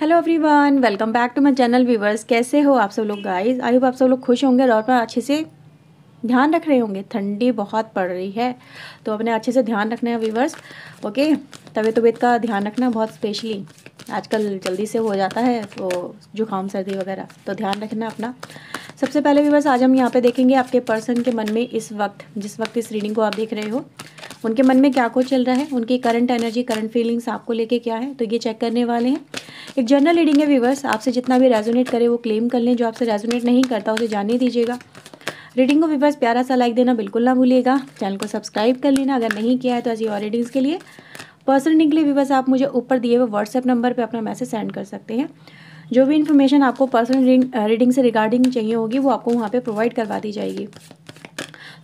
Hello everyone welcome back to my channel viewers कैसे हो आप सब लोग गाइस आई होप आप सब लोग खुश होंगे और अच्छे से ध्यान रख रहे होंगे ठंडी बहुत पड़ रही है तो अपने अच्छे से ध्यान रखना है व्यूवर्स ओके तबीयत तबीयत का ध्यान रखना बहुत स्पेशली आजकल जल्दी से हो जाता है तो जुकाम सर्दी वगैरह तो ध्यान रखना अपना सबसे पहले व्यूवर्स आज हम यहाँ पे देखेंगे आपके पर्सन के मन में इस वक्त जिस वक्त इस रीडिंग को आप देख रहे हो उनके मन में क्या कुछ चल रहा है उनकी करंट एनर्जी करंट फीलिंग्स आपको लेके क्या है तो ये चेक करने वाले हैं एक जनरल रीडिंग है व्यूवर्स आपसे जितना भी रेजोनेट करे वो क्लेम कर लें जो आपसे रेजोनेट नहीं करता उसे जाने दीजिएगा रीडिंग को बस प्यारा सा लाइक देना बिल्कुल ना भूलिएगा चैनल को सब्सक्राइब कर लेना अगर नहीं किया है तो ऐसी और रीडिंग्स के लिए पर्सनल रीडिंग के लिए बस आप मुझे ऊपर दिए हुए व्हाट्सएप नंबर पर अपना मैसेज सेंड कर सकते हैं जो भी इन्फॉर्मेशन आपको पर्सनल रीडिंग uh, से रिगार्डिंग चाहिए होगी वो आपको वहाँ पर प्रोवाइड करवा दी जाएगी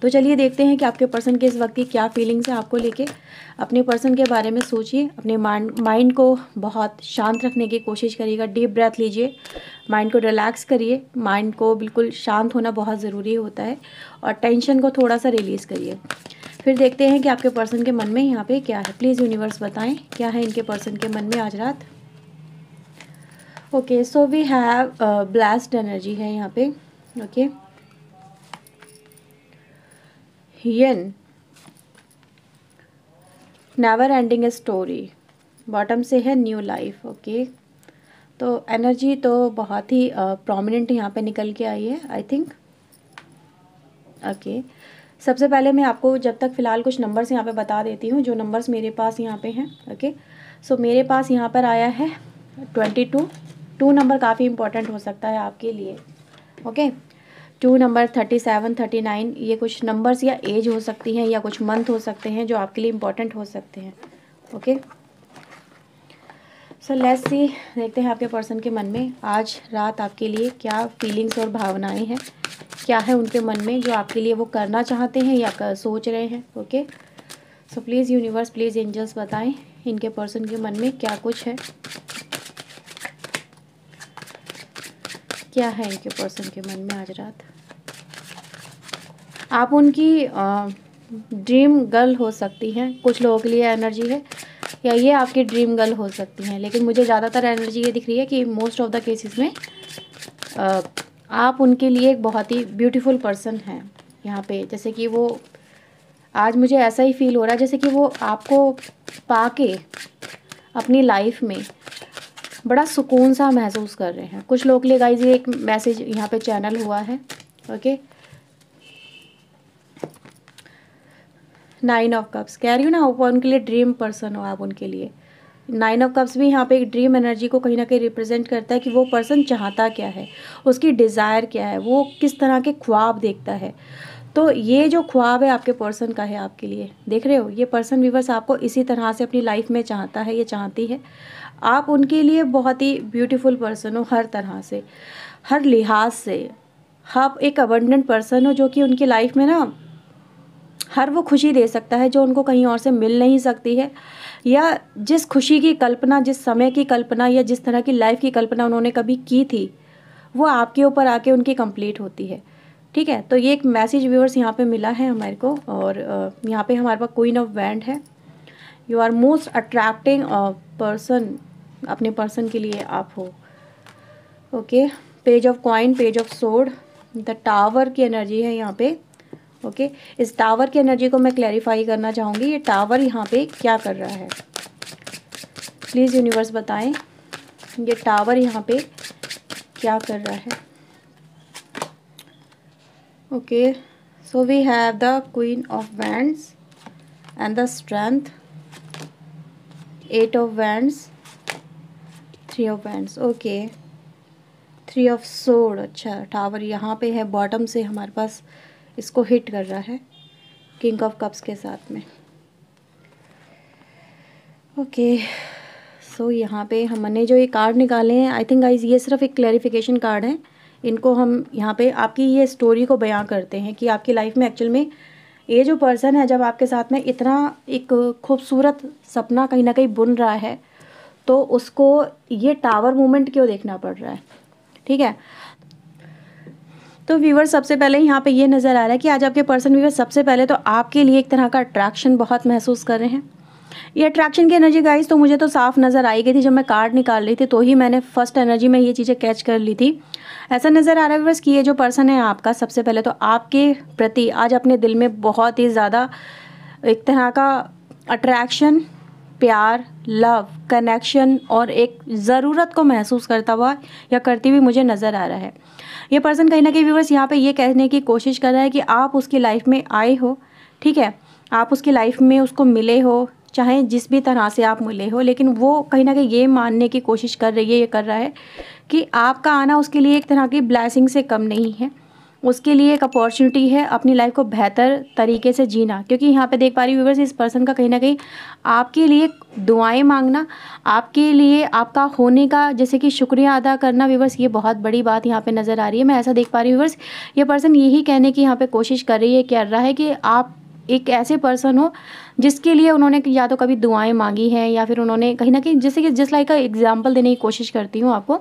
तो चलिए देखते हैं कि आपके पर्सन के इस वक्त की क्या फीलिंग्स हैं आपको लेके अपने पर्सन के बारे में सोचिए अपने माइंड को बहुत शांत रखने की कोशिश करिएगा डीप ब्रेथ लीजिए माइंड को रिलैक्स करिए माइंड को बिल्कुल शांत होना बहुत ज़रूरी होता है और टेंशन को थोड़ा सा रिलीज़ करिए फिर देखते हैं कि आपके पर्सन के मन में यहाँ पे क्या है प्लीज़ यूनिवर्स बताएं क्या है इनके पर्सन के मन में आज रात okay so we have blast energy है यहाँ पे ओके okay. हियन नेवर एंडिंग स्टोरी बॉटम से है न्यू लाइफ ओके तो एनर्जी तो बहुत ही प्रोमिनेंट uh, यहाँ पे निकल के आई है आई थिंक ओके सबसे पहले मैं आपको जब तक फ़िलहाल कुछ नंबर्स यहाँ पे बता देती हूँ जो नंबर्स मेरे पास यहाँ पे हैं ओके सो मेरे पास यहाँ पर आया है ट्वेंटी टू टू नंबर काफ़ी इंपॉर्टेंट हो सकता है आपके लिए okay okay? Two number thirty seven thirty nine ये कुछ नंबर्स या एज हो सकती हैं या कुछ मंथ हो सकते हैं जो आपके लिए इंपॉर्टेंट हो सकते हैं ओके सो लेट्स सी देखते हैं आपके पर्सन के मन में आज रात आपके लिए क्या फीलिंग्स और भावनाएं हैं क्या है उनके मन में जो आपके लिए वो करना चाहते हैं या कर, सोच रहे हैं okay so please universe please angels बताएं इनके पर्सन के मन में क्या कुछ है क्या है इनके पर्सन के मन में आज रात आप उनकी ड्रीम गर्ल हो सकती हैं कुछ लोगों के लिए एनर्जी है या ये आपकी ड्रीम गर्ल हो सकती हैं लेकिन मुझे ज़्यादातर एनर्जी ये दिख रही है कि मोस्ट ऑफ द केसेस में आ, आप उनके लिए एक बहुत ही ब्यूटीफुल पर्सन हैं यहाँ पे जैसे कि वो आज मुझे ऐसा ही फील हो रहा है जैसे कि वो आपको पाके अपनी लाइफ में बड़ा सुकून सा महसूस कर रहे हैं कुछ लोग के लिए गाइज ये एक मैसेज यहाँ पे चैनल हुआ है okay okay? Nine of cups कह रही हूँ ना वो उनके लिए ड्रीम पर्सन हो आप उनके लिए नाइन ऑफ कप्स भी यहाँ पे एक ड्रीम एनर्जी को कहीं ना कहीं रिप्रेजेंट करता है कि वो पर्सन चाहता क्या है उसकी डिज़ायर क्या है वो किस तरह के ख्वाब देखता है तो ये जो ख्वाब है आपके पर्सन का है आपके लिए देख रहे हो ये पर्सन व्यूवर्स आपको इसी तरह से अपनी लाइफ में चाहता है ये चाहती है आप उनके लिए बहुत ही ब्यूटीफुल पर्सन हो हर तरह से हर लिहाज से आप एक अबंडेंट पर्सन हो जो कि उनकी लाइफ में ना हर वो खुशी दे सकता है जो उनको कहीं और से मिल नहीं सकती है या जिस खुशी की कल्पना जिस समय की कल्पना या जिस तरह की लाइफ की कल्पना उन्होंने कभी की थी वो आपके ऊपर आके उनकी कंप्लीट होती है ठीक है तो ये एक मैसेज व्यूअर्स यहाँ पे मिला है हमारे को और यहाँ पे हमारे पास क्वीन ऑफ वैंड है you are most attracting person अपने पर्सन के लिए आप हो okay page of coin page of sword the tower की एनर्जी है यहाँ पर ओके इस टावर की एनर्जी को मैं क्लैरिफाई करना चाहूँगी ये टावर यहाँ पे क्या कर रहा है प्लीज़ यूनिवर्स बताएं ये टावर यहाँ पे क्या कर रहा है okay so we have the queen of wands and the strength eight of wands three of wands okay three of sword अच्छा टावर यहाँ पे है बॉटम से हमारे पास इसको हिट कर रहा है किंग ऑफ कप्स के साथ में ओके सो यहाँ पे हमने जो ये कार्ड निकाले हैं आई थिंक गाइज ये सिर्फ एक क्लैरिफिकेशन कार्ड है इनको हम यहाँ पे आपकी ये स्टोरी को बयां करते हैं कि आपकी लाइफ में एक्चुअल में ये जो पर्सन है जब आपके साथ में इतना एक खूबसूरत सपना कहीं ना कहीं बुन रहा है तो उसको ये टावर मूवमेंट क्यों देखना पड़ रहा है ठीक है तो व्यूवर सबसे पहले यहाँ पे ये नज़र आ रहा है कि आज आपके पर्सन व्यूवर सबसे पहले तो आपके लिए एक तरह का अट्रैक्शन बहुत महसूस कर रहे हैं ये अट्रैक्शन की एनर्जी गाइस तो मुझे तो साफ नज़र आई गई थी जब मैं कार्ड निकाल रही थी तो ही मैंने फर्स्ट एनर्जी में ये चीज़ें कैच कर ली थी ऐसा नज़र आ रहा है बस कि ये जो पर्सन है आपका सबसे पहले तो आपके प्रति आज अपने दिल में बहुत ही ज़्यादा एक तरह का अट्रैक्शन प्यार लव कनेक्शन और एक ज़रूरत को महसूस करता हुआ या करती हुई मुझे नज़र आ रहा है ये पर्सन कहीं ना कहीं व्यूवर्स यहाँ पे ये कहने की कोशिश कर रहा है कि आप उसकी लाइफ में आए हो ठीक है आप उसकी लाइफ में उसको मिले हो चाहे जिस भी तरह से आप मिले हो लेकिन वो कहीं ना कहीं ये मानने की कोशिश कर रही है ये कर रहा है कि आपका आना उसके लिए एक तरह की ब्लैसिंग से कम नहीं है उसके लिए एक अपॉर्चुनिटी है अपनी लाइफ को बेहतर तरीके से जीना क्योंकि यहाँ पे देख पा रही व्यूवर्स इस पर्सन का कहीं ना कहीं आपके लिए दुआएं मांगना आपके लिए आपका होने का जैसे कि शुक्रिया अदा करना व्यूवर्स ये बहुत बड़ी बात यहाँ पे नज़र आ रही है मैं ऐसा देख पा रही हूँ व्यूवर्स ये पर्सन यही कहने की यहाँ पर कोशिश कर रही है कर रहा है कि आप एक ऐसे पर्सन हो जिसके लिए उन्होंने या तो कभी दुआएँ मांगी हैं या फिर उन्होंने कहीं ना कहीं जैसे कि जिस लाइक का एग्जाम्पल देने की कोशिश करती हूँ आपको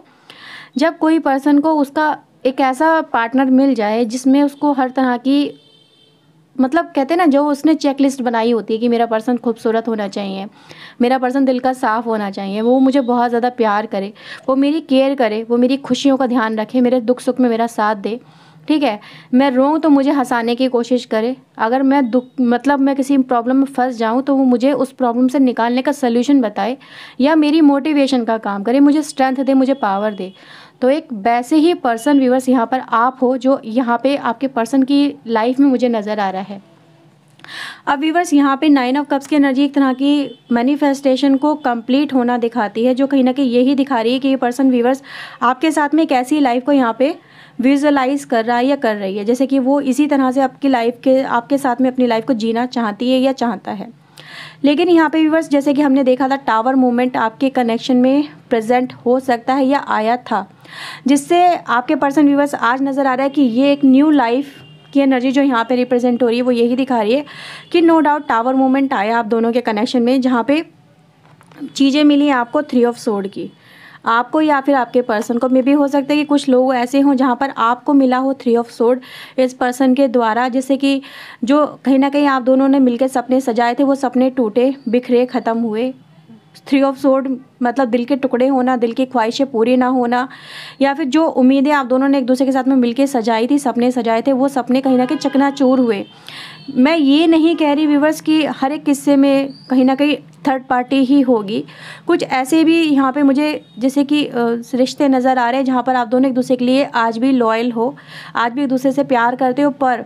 जब कोई पर्सन को उसका एक ऐसा पार्टनर मिल जाए जिसमें उसको हर तरह की मतलब कहते हैं ना जो उसने चेक लिस्ट बनाई होती है कि मेरा पर्सन खूबसूरत होना चाहिए मेरा पर्सन दिल का साफ़ होना चाहिए वो मुझे बहुत ज़्यादा प्यार करे वो मेरी केयर करे वो मेरी खुशियों का ध्यान रखे मेरे दुख सुख में मेरा साथ दे ठीक है मैं रोऊँ तो मुझे हंसाने की कोशिश करे अगर मैं दुख मतलब मैं किसी प्रॉब्लम में फंस जाऊँ तो वो मुझे उस प्रॉब्लम से निकालने का सोल्यूशन बताए या मेरी मोटिवेशन का काम करे मुझे स्ट्रेंथ दे मुझे पावर दे तो एक वैसे ही पर्सन व्यूवर्स यहाँ पर आप हो जो यहाँ पे आपके पर्सन की लाइफ में मुझे नज़र आ रहा है अब व्यूवर्स यहाँ पे नाइन ऑफ कप्स की एनर्जी एक तरह की मैनिफेस्टेशन को कंप्लीट होना दिखाती है जो कहीं ना कहीं यही दिखा रही है कि ये पर्सन व्यूवर्स आपके साथ में एक ऐसी लाइफ को यहाँ पे विजुअलाइज कर रहा है या कर रही है जैसे कि वो इसी तरह से आपकी लाइफ के आपके साथ में अपनी लाइफ को जीना चाहती है या चाहता है लेकिन यहाँ पे व्यूवर्स जैसे कि हमने देखा था टावर मोमेंट आपके कनेक्शन में प्रेजेंट हो सकता है या आया था जिससे आपके पर्सन व्यूवर्स आज नज़र आ रहा है कि ये एक न्यू लाइफ की एनर्जी जो यहाँ पे रिप्रेजेंट हो रही है वो यही दिखा रही है कि नो डाउट टावर मोमेंट आया आप दोनों के कनेक्शन में जहाँ पे चीज़ें मिली आपको थ्री ऑफ सोड की आपको या फिर आपके पर्सन को मे भी हो सकता है कि कुछ लोग ऐसे हों जहाँ पर आपको मिला हो थ्री ऑफ सोड इस पर्सन के द्वारा जैसे कि जो कहीं ना कहीं आप दोनों ने मिलकर सपने सजाए थे वो सपने टूटे बिखरे ख़त्म हुए थ्री ऑफ सोड मतलब दिल के टुकड़े होना दिल की ख्वाहिशें पूरी ना होना या फिर जो उम्मीदें आप दोनों ने एक दूसरे के साथ में मिलके सजाई थी सपने सजाए थे वो सपने कहीं ना कहीं चकनाचूर हुए मैं ये नहीं कह रही व्यूवर्स कि हर एक किस्से में कहीं ना कहीं थर्ड पार्टी ही होगी कुछ ऐसे भी यहाँ पे मुझे जैसे कि रिश्ते नज़र आ रहे हैं जहाँ पर आप दोनों एक दूसरे के लिए आज भी लॉयल हो आज भी एक दूसरे से प्यार करते हो पर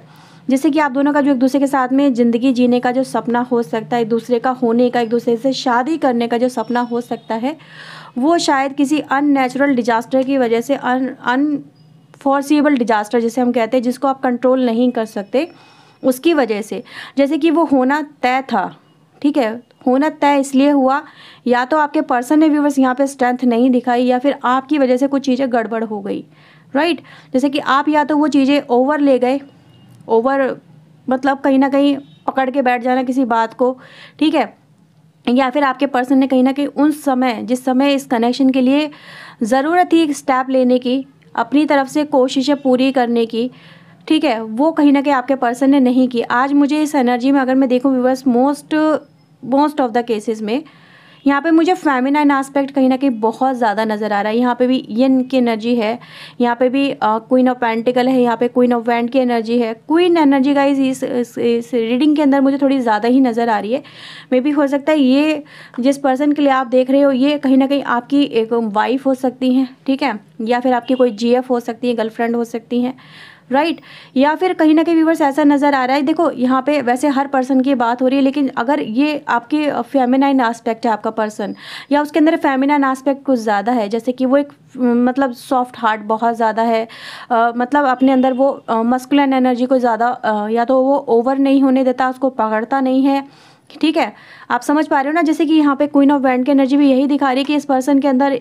जिससे कि आप दोनों का जो एक दूसरे के साथ में ज़िंदगी जीने का जो सपना हो सकता है एक दूसरे का होने का एक दूसरे से शादी करने का जो सपना हो सकता है वो शायद किसी अननेचुरल डिजास्टर की वजह से अन अनफोर्सीबल डिजास्टर जिसे हम कहते हैं जिसको आप कंट्रोल नहीं कर सकते उसकी वजह से जैसे कि वो होना तय था ठीक है होना तय इसलिए हुआ या तो आपके पर्सन ने व्यूवर्स यहाँ पे स्ट्रेंथ नहीं दिखाई या फिर आपकी वजह से कुछ चीज़ें गड़बड़ हो गई राइट जैसे कि आप या तो वो चीज़ें ओवर ले गए ओवर मतलब कहीं ना कहीं पकड़ के बैठ जाना किसी बात को ठीक है या फिर आपके पर्सन ने कहीं ना कहीं उन समय जिस समय इस कनेक्शन के लिए ज़रूरत थी एक स्टेप लेने की अपनी तरफ से कोशिशें पूरी करने की ठीक है वो कहीं ना कहीं आपके पर्सन ने नहीं की आज मुझे इस एनर्जी में अगर मैं देखूँ viewers most most of the cases में यहाँ पे मुझे फेमिनाइन आस्पेक्ट कहीं ना कहीं बहुत ज़्यादा नज़र आ रहा है यहाँ पे भी यन की एनर्जी है यहाँ पे भी क्वीन ऑफ पेंटिकल है यहाँ पे क्वीन ऑफ वैंड की एनर्जी है क्वीन एनर्जी का इस, इस, इस रीडिंग के अंदर मुझे थोड़ी ज़्यादा ही नज़र आ रही है मे बी हो सकता है ये जिस पर्सन के लिए आप देख रहे हो ये कहीं ना कहीं आपकी एक वाइफ हो सकती हैं ठीक है या फिर आपकी कोई जी हो सकती है गर्लफ्रेंड हो सकती हैं राइट या फिर कहीं ना कहीं व्यूवर्स ऐसा नज़र आ रहा है देखो यहाँ पे वैसे हर पर्सन की बात हो रही है लेकिन अगर ये आपके फेमिनाइन आस्पेक्ट है आपका पर्सन या उसके अंदर फेमिनाइन आस्पेक्ट कुछ ज़्यादा है जैसे कि वो एक मतलब सॉफ्ट हार्ट बहुत ज़्यादा है आ, मतलब अपने अंदर वो मस्कुलन एनर्जी को ज़्यादा या तो वो ओवर नहीं होने देता उसको पकड़ता नहीं है ठीक है आप समझ पा रहे हो ना जैसे कि यहाँ पे क्वीन ऑफ वैंड की एनर्जी भी यही दिखा रही है कि इस पर्सन के अंदर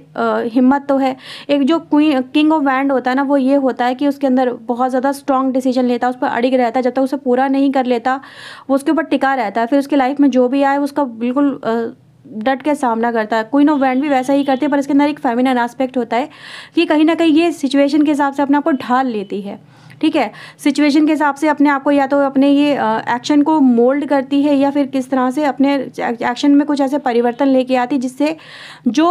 हिम्मत तो है एक जो क्वीन किंग ऑफ वैंड होता है ना वो ये होता है कि उसके अंदर बहुत ज़्यादा स्ट्रॉन्ग डिसीजन लेता है उस पर अड़िग रहता है जब तक उसे पूरा नहीं कर लेता वो उसके ऊपर टिका रहता है फिर उसकी लाइफ में जो भी आए उसका बिल्कुल डट के सामना करता है क्वीन ऑफ वैंड भी वैसा ही करती है पर इसके अंदर एक फेमिनन आस्पेक्ट होता है कि कहीं ना कहीं ये सिचुएशन के हिसाब से अपने आप को ढाल लेती है ठीक है सिचुएशन के हिसाब से अपने आप को या तो अपने ये एक्शन को मोल्ड करती है या फिर किस तरह से अपने एक्शन में कुछ ऐसे परिवर्तन लेके आती जिससे जो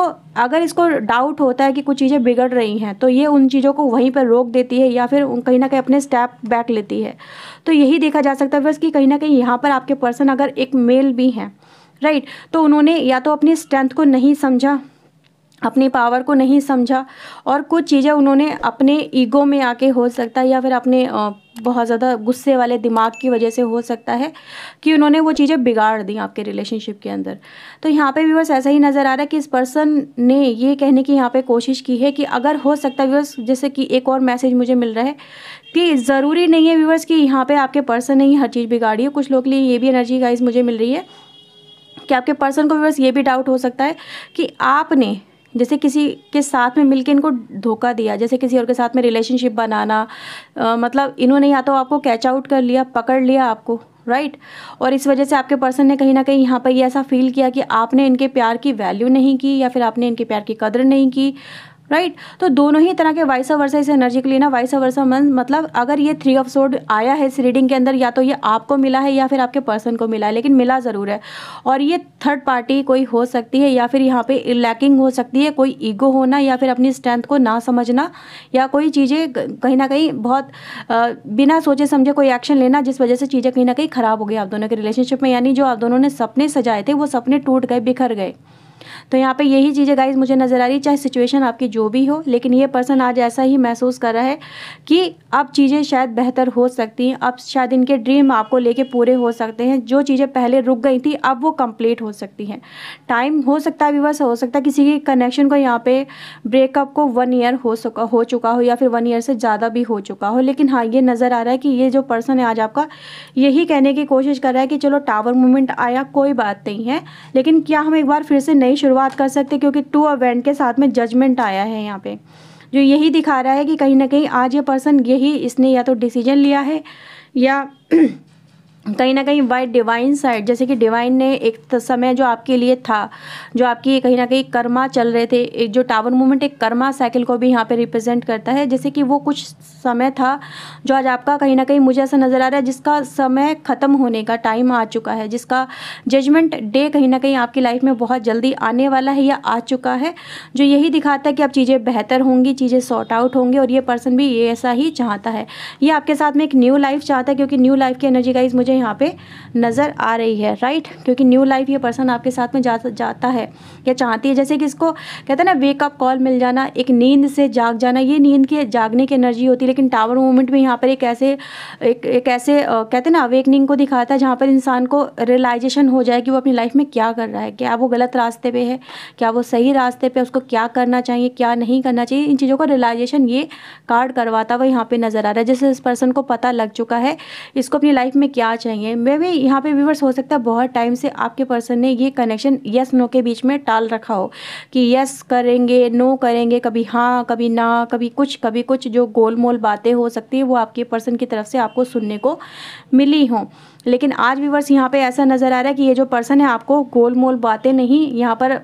अगर इसको डाउट होता है कि कुछ चीज़ें बिगड़ रही हैं तो ये उन चीज़ों को वहीं पर रोक देती है या फिर कहीं ना कहीं अपने स्टेप बैक लेती है तो यही देखा जा सकता है बस कि कहीं ना कहीं यहाँ पर आपके पर्सन अगर एक मेल भी हैं राइट तो उन्होंने या तो अपनी स्ट्रेंथ को नहीं समझा अपनी पावर को नहीं समझा और कुछ चीज़ें उन्होंने अपने ईगो में आके हो सकता है या फिर अपने बहुत ज़्यादा गुस्से वाले दिमाग की वजह से हो सकता है कि उन्होंने वो चीज़ें बिगाड़ दी आपके रिलेशनशिप के अंदर तो यहाँ पे व्यूअर्स ऐसा ही नज़र आ रहा है कि इस पर्सन ने ये कहने की यहाँ पे कोशिश की है कि अगर हो सकता है व्यूवर्स जैसे कि एक और मैसेज मुझे मिल रहा है कि ज़रूरी नहीं है व्यूवर्स कि यहाँ पर आपके पर्सन ने ही हर चीज़ बिगाड़ी है कुछ लोग के लिए ये भी एनर्जी गाइज मुझे मिल रही है कि आपके पर्सन को व्यवर्स ये भी डाउट हो सकता है कि आपने जैसे किसी के साथ में मिलके इनको धोखा दिया जैसे किसी और के साथ में रिलेशनशिप बनाना आ, मतलब इन्होंने या तो आपको कैच आउट कर लिया पकड़ लिया आपको राइट और इस वजह से आपके पर्सन ने कहीं ना कहीं यहाँ पर ये ऐसा फील किया कि आपने इनके प्यार की वैल्यू नहीं की या फिर आपने इनके प्यार की कदर नहीं की राइट तो दोनों ही तरह के ऑफ वर्सा इस एनर्जी के लिए ना वाइसा वर्सा मन मतलब अगर ये थ्री ऑफ सोड आया है इस रीडिंग के अंदर या तो ये आपको मिला है या फिर आपके पर्सन को मिला है लेकिन मिला ज़रूर है और ये थर्ड पार्टी कोई हो सकती है या फिर यहाँ पे लैकिंग हो सकती है कोई ईगो होना या फिर अपनी स्ट्रेंथ को ना समझना या कोई चीज़ें कहीं ना कहीं बहुत बिना सोचे समझे कोई एक्शन लेना जिस वजह से चीज़ें कहीं ना कहीं ख़राब हो गई आप दोनों के रिलेशनशिप में यानी जो आप दोनों ने सपने सजाए थे वो सपने टूट गए बिखर गए तो यहाँ पे यही चीज़ें गाइज मुझे नज़र आ रही चाहे सिचुएशन आपकी जो भी हो लेकिन ये पर्सन आज ऐसा ही महसूस कर रहा है कि अब चीज़ें शायद बेहतर हो सकती हैं अब शायद इनके ड्रीम आपको लेके पूरे हो सकते हैं जो चीज़ें पहले रुक गई थी अब वो कंप्लीट हो सकती हैं टाइम हो सकता है विवर्स हो सकता है किसी के कनेक्शन को यहाँ पे ब्रेकअप को वन ईयर हो सका हो चुका हो या फिर वन ईयर से ज़्यादा भी हो चुका हो लेकिन हाँ ये नज़र आ रहा है कि ये जो पर्सन है आज आपका यही कहने की कोशिश कर रहा है कि चलो टावर मूवमेंट आया कोई बात नहीं है लेकिन क्या हम एक बार फिर से नई नई शुरुआत कर सकते क्योंकि टू अवेंट के साथ में जजमेंट आया है यहाँ पे जो यही दिखा रहा है कि कहीं ना कहीं आज ये पर्सन यही इसने या तो डिसीजन लिया है या कहीं ना कहीं वाई डिवाइन साइड जैसे कि डिवाइन ने एक समय जो आपके लिए था जो आपकी कहीं ना कहीं कर्मा चल रहे थे एक जो टावर मूवमेंट एक कर्मा साइकिल को भी यहाँ पे रिप्रेजेंट करता है जैसे कि वो कुछ समय था जो आज आपका कहीं ना कहीं मुझे ऐसा नज़र आ रहा है जिसका समय ख़त्म होने का टाइम आ चुका है जिसका जजमेंट डे कहीं ना कहीं आपकी लाइफ में बहुत जल्दी आने वाला है या आ चुका है जो यही दिखाता है कि अब चीज़ें बेहतर होंगी चीज़ें सॉर्ट आउट होंगी और ये पर्सन भी ये ऐसा ही चाहता है ये आपके साथ में एक न्यू लाइफ चाहता है क्योंकि न्यू लाइफ की एनर्जी का मुझे मुझे यहाँ पे नज़र आ रही है राइट क्योंकि न्यू लाइफ ये पर्सन आपके साथ में जा, जाता है या चाहती है जैसे कि इसको कहते हैं ना वेकअप कॉल मिल जाना एक नींद से जाग जाना ये नींद की जागने की एनर्जी होती है लेकिन टावर मोमेंट में यहाँ पर एक ऐसे एक, एक ऐसे कहते हैं ना अवेकनिंग को दिखाता है जहाँ पर इंसान को रियलाइजेशन हो जाए कि वो अपनी लाइफ में क्या कर रहा है क्या वो गलत रास्ते पर है क्या वो सही रास्ते पर उसको क्या करना चाहिए क्या नहीं करना चाहिए इन चीज़ों का रियलाइजेशन ये कार्ड करवाता हुआ यहाँ पर नज़र आ रहा है जैसे इस पर्सन को पता लग चुका है इसको अपनी लाइफ में क्या चाहिए मे भी यहाँ पे व्यूवर्स हो सकता है बहुत टाइम से आपके पर्सन ने ये कनेक्शन यस नो के बीच में टाल रखा हो कि यस करेंगे नो करेंगे कभी हाँ कभी ना कभी कुछ कभी कुछ जो गोल मोल बातें हो सकती है वो आपके पर्सन की तरफ से आपको सुनने को मिली हों लेकिन आज व्यूवर्स यहाँ पर ऐसा नज़र आ रहा है कि ये जो पर्सन है आपको गोल मोल बातें नहीं यहाँ पर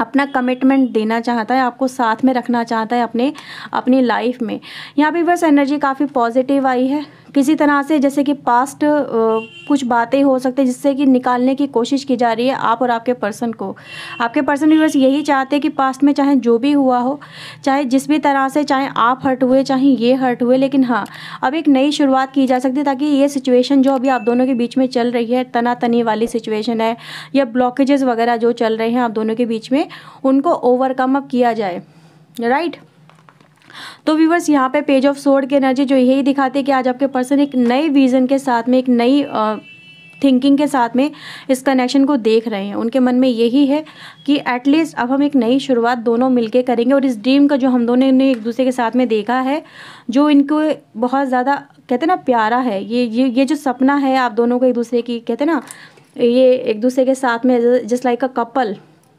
अपना कमिटमेंट देना चाहता है आपको साथ में रखना चाहता है अपने अपनी लाइफ में यहाँ पे बस एनर्जी काफ़ी पॉजिटिव आई है किसी तरह से जैसे कि पास्ट कुछ बातें हो सकती हैं जिससे कि निकालने की कोशिश की जा रही है आप और आपके पर्सन को आपके पर्सन यूनिवर्स यही चाहते हैं कि पास्ट में चाहे जो भी हुआ हो चाहे जिस भी तरह से चाहे आप हर्ट हुए चाहे ये हर्ट हुए लेकिन हाँ अब एक नई शुरुआत की जा सकती है ताकि ये सिचुएशन जो अभी आप दोनों के बीच में चल रही है तनातनी वाली सिचुएशन है या ब्लॉकेजेस वगैरह जो चल रहे हैं आप दोनों के बीच में उनको ओवरकम अप किया जाए राइट right? तो व्यूवर्स यहाँ पे पेज ऑफ सोर्ड की एनर्जी जो यही दिखाती है कि आज आपके पर्सन एक नए विज़न के साथ में एक नई थिंकिंग के साथ में इस कनेक्शन को देख रहे हैं उनके मन में यही है कि एटलीस्ट अब हम एक नई शुरुआत दोनों मिलके करेंगे और इस ड्रीम का जो हम दोनों ने एक दूसरे के साथ में देखा है जो इनको बहुत ज़्यादा कहते ना प्यारा है ये ये ये जो सपना है आप दोनों को एक दूसरे की कहते ना ये एक दूसरे के साथ में जस्ट लाइक अ कपल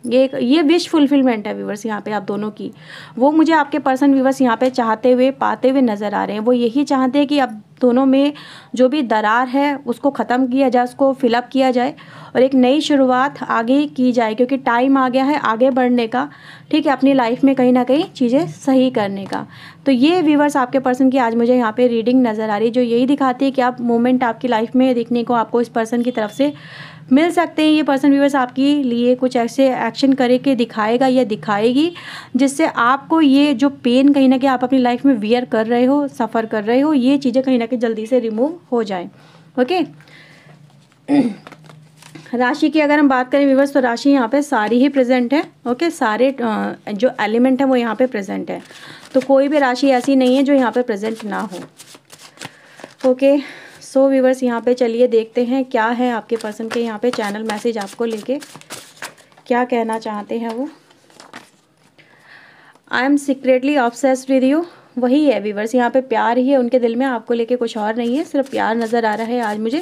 ये एक ये विश फुलफिलमेंट है व्यूवर्स यहाँ पे आप दोनों की वो मुझे आपके पर्सन व्यूवर्स यहाँ पे चाहते हुए पाते हुए नज़र आ रहे हैं वो यही चाहते हैं कि आप दोनों में जो भी दरार है उसको ख़त्म किया जाए उसको फिलअप किया जाए और एक नई शुरुआत आगे की जाए क्योंकि टाइम आ गया है आगे बढ़ने का ठीक है अपनी लाइफ में कहीं ना कहीं चीज़ें सही करने का तो ये व्यूवर्स आपके पर्सन की आज मुझे यहाँ पे रीडिंग नज़र आ रही है जो यही दिखाती है कि आप मोमेंट आपकी लाइफ में देखने को आपको इस पर्सन की तरफ से मिल सकते हैं ये पर्सन व्यूवर्स आपके लिए कुछ ऐसे एक्शन करके दिखाएगा या दिखाएगी जिससे आपको ये जो पेन कहीं ना कहीं आप अपनी लाइफ में वियर कर रहे हो सफ़र कर रहे हो ये चीज़ें कहीं ना कहीं जल्दी से रिमूव हो जाए ओके राशि की अगर हम बात करें विवर्स तो राशि यहाँ पे सारी ही प्रेजेंट है ओके सारे जो एलिमेंट है वो यहाँ पे प्रेजेंट है तो कोई भी राशि ऐसी नहीं है जो यहाँ पे प्रेजेंट ना हो ओके सो व्यूवर्स यहाँ पे चलिए देखते हैं क्या है आपके पर्सन के यहाँ पे चैनल मैसेज आपको लेके क्या कहना चाहते हैं वो I am secretly obsess with you वही है व्यूवर्स यहाँ पे प्यार ही है उनके दिल में आपको लेके कुछ और नहीं है सिर्फ प्यार नज़र आ रहा है आज मुझे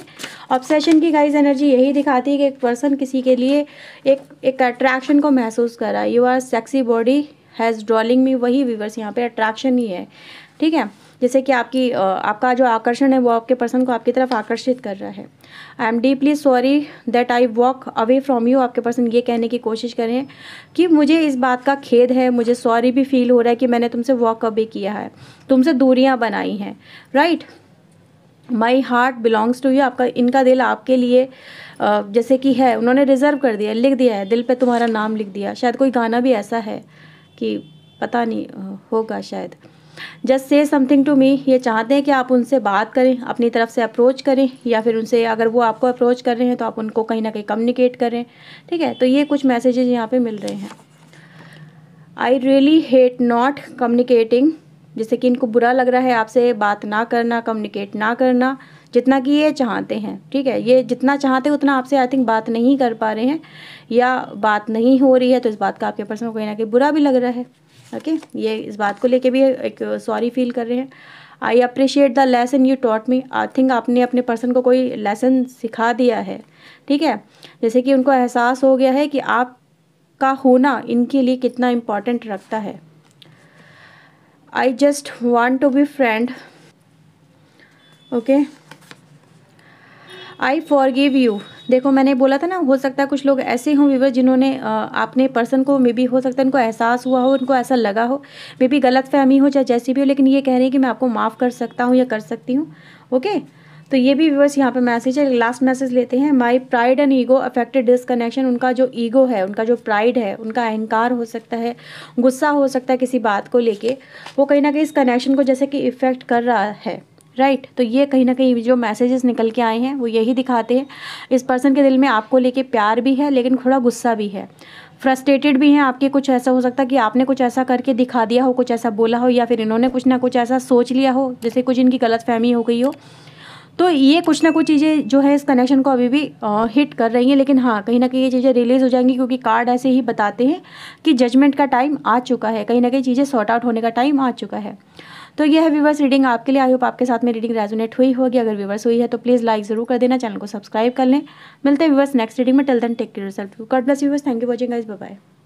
ऑब्सेशन की गाइज एनर्जी यही दिखाती है कि एक पर्सन किसी के लिए एक एक अट्रैक्शन को महसूस कर रहा है you are sexy body has drawing me वही व्यूवर्स यहाँ पे अट्रैक्शन ही है ठीक है जैसे कि आपकी आपका जो आकर्षण है वो आपके पर्सन को आपकी तरफ आकर्षित कर रहा है I am deeply sorry that I walk away from you आपके पर्सन ये कहने की कोशिश करें कि मुझे इस बात का खेद है मुझे सॉरी भी फील हो रहा है कि मैंने तुमसे वॉक अवे किया है तुमसे दूरियाँ बनाई हैं right my heart belongs to you आपका इनका दिल आपके लिए जैसे कि है उन्होंने रिज़र्व कर दिया लिख दिया है दिल पे तुम्हारा नाम लिख दिया शायद कोई गाना भी ऐसा है कि पता नहीं होगा शायद just say something to me ये चाहते हैं कि आप उनसे बात करें अपनी तरफ से अप्रोच करें या फिर उनसे अगर वो आपको अप्रोच कर रहे हैं तो आप उनको कहीं ना कहीं कम्युनिकेट करें ठीक है तो ये कुछ मैसेजेज यहाँ पर मिल रहे हैं I really hate not communicating जैसे कि इनको बुरा लग रहा है आपसे बात ना करना कम्युनिकेट ना करना जितना कि ये चाहते हैं ठीक है ये जितना चाहते हैं उतना आपसे आई थिंक बात नहीं कर पा रहे हैं या बात नहीं हो रही है तो इस बात का आपके पर्सन को कहीं ना कहीं बुरा भी लग रहा है ओके ये इस बात को लेके भी एक सॉरी फील कर रहे हैं I appreciate the lesson you taught me I think आपने अपने पर्सन को कोई लेसन सिखा दिया है ठीक है जैसे कि उनको एहसास हो गया है कि आपका होना इनके लिए कितना इम्पॉर्टेंट रखता है I just want to be friend okay I forgive you देखो मैंने बोला था ना हो सकता है कुछ लोग ऐसे हों व्यूवर जिन्होंने आपने पर्सन को मे बी हो सकता है उनको एहसास हुआ हो उनको ऐसा लगा हो मे बी गलत फहमी हो चाहे जैसी भी हो लेकिन ये कह रहे हैं कि मैं आपको माफ़ कर सकता हूँ या कर सकती हूँ ओके तो ये भी व्यूवर्स यहाँ पर मैसेज है लास्ट मैसेज लेते हैं my pride and ego affected disconnection उनका जो ईगो है उनका जो प्राइड है उनका अहंकार हो सकता है गुस्सा हो सकता है किसी बात को लेकर वो कहीं ना कहीं इस कनेक्शन को जैसे कि इफ़ेक्ट कर रहा है राइट right? तो ये कहीं ना कहीं जो मैसेजेस निकल के आए हैं वो यही दिखाते हैं इस पर्सन के दिल में आपको लेके प्यार भी है लेकिन थोड़ा गुस्सा भी है फ्रस्ट्रेटेड भी हैं आपके कुछ ऐसा हो सकता है कि आपने कुछ ऐसा करके दिखा दिया हो कुछ ऐसा बोला हो या फिर इन्होंने कुछ ना कुछ ऐसा सोच लिया हो जैसे कुछ इनकी गलत फहमी हो गई हो तो ये कुछ ना कुछ चीज़ें जो है इस कनेक्शन को अभी भी हिट कर रही हैं लेकिन हाँ कहीं ना कहीं ये चीज़ें रिलीज़ हो जाएंगी क्योंकि कार्ड ऐसे ही बताते हैं कि जजमेंट का टाइम आ चुका है कहीं ना कहीं चीज़ें सॉर्ट आउट होने का टाइम आ चुका है तो यह है व्यवर्स रीडिंग आपके लिए आई होप आपके साथ में रीडिंग रेजोनेट हुई होगी अगर व्यवर्स हुई है तो प्लीज़ लाइक जरूर कर देना चैनल को सब्सक्राइब कर लें मिलते हैं व्यवर्स नेक्स्ट रीडिंग में tell then take care self God bless viewers thank you watching guys bye